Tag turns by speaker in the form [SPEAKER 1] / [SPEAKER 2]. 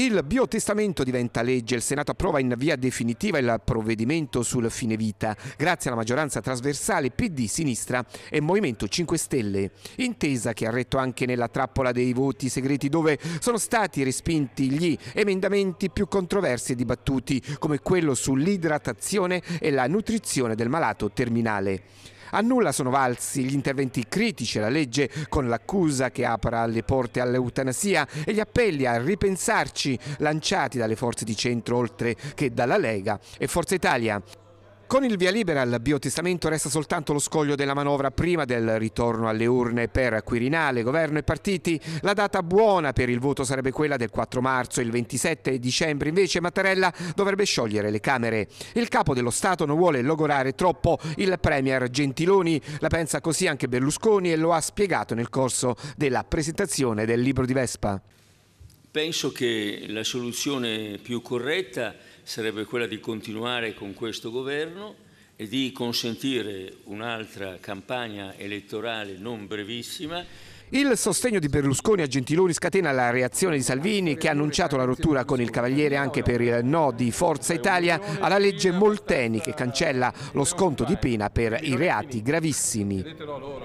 [SPEAKER 1] Il biotestamento diventa legge, il Senato approva in via definitiva il provvedimento sul fine vita, grazie alla maggioranza trasversale PD, Sinistra e Movimento 5 Stelle, intesa che ha retto anche nella trappola dei voti segreti dove sono stati respinti gli emendamenti più controversi e dibattuti, come quello sull'idratazione e la nutrizione del malato terminale. A nulla sono valsi gli interventi critici alla legge con l'accusa che apra le porte all'eutanasia e gli appelli a ripensarci lanciati dalle forze di centro oltre che dalla Lega e Forza Italia. Con il via libera al biotestamento resta soltanto lo scoglio della manovra prima del ritorno alle urne per Quirinale, governo e partiti. La data buona per il voto sarebbe quella del 4 marzo, il 27 dicembre invece Mattarella dovrebbe sciogliere le Camere. Il capo dello Stato non vuole logorare troppo il Premier Gentiloni, la pensa così anche Berlusconi e lo ha spiegato nel corso della presentazione del libro di Vespa.
[SPEAKER 2] Penso che la soluzione più corretta sarebbe quella di continuare con questo governo e di consentire un'altra campagna elettorale non brevissima
[SPEAKER 1] il sostegno di Berlusconi a Gentiloni scatena la reazione di Salvini che ha annunciato la rottura con il Cavaliere anche per il no di Forza Italia alla legge Molteni che cancella lo sconto di pena per i reati gravissimi.